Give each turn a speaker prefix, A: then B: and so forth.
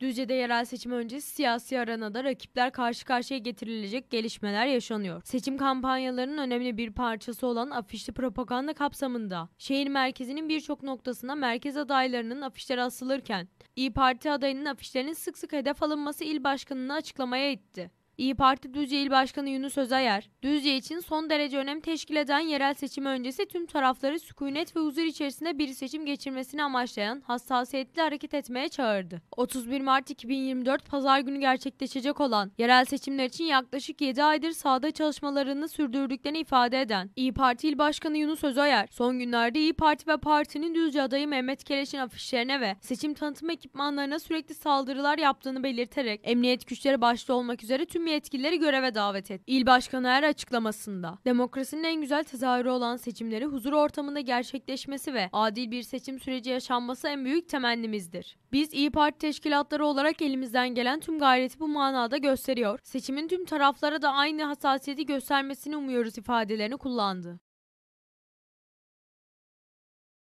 A: Düzce'de yerel seçim öncesi siyasi aranada rakipler karşı karşıya getirilecek gelişmeler yaşanıyor. Seçim kampanyalarının önemli bir parçası olan afişli propaganda kapsamında şehir merkezinin birçok noktasına merkez adaylarının afişleri asılırken İyi Parti adayının afişlerinin sık sık hedef alınması il başkanını açıklamaya itti. İyi Parti Düzce İl Başkanı Yunus Özayer, Düzce için son derece önem teşkil eden yerel seçim öncesi tüm tarafları sükunet ve huzur içerisinde bir seçim geçirmesini amaçlayan hassasiyetli hareket etmeye çağırdı. 31 Mart 2024 Pazar günü gerçekleşecek olan yerel seçimler için yaklaşık 7 aydır sahada çalışmalarını sürdürdüklerini ifade eden İyi Parti İl Başkanı Yunus Özayer, son günlerde İyi Parti ve partinin Düzce adayı Mehmet Keleş'in afişlerine ve seçim tanıtım ekipmanlarına sürekli saldırılar yaptığını belirterek emniyet güçleri başta olmak üzere tüm yetkilileri göreve davet etti. İl Başkanı Er açıklamasında demokrasinin en güzel tezahürü olan seçimleri huzur ortamında gerçekleşmesi ve adil bir seçim süreci yaşanması en büyük temennimizdir. Biz İyi Parti teşkilatları olarak elimizden gelen tüm gayreti bu manada gösteriyor. Seçimin tüm taraflara da aynı hassasiyeti göstermesini umuyoruz ifadelerini kullandı.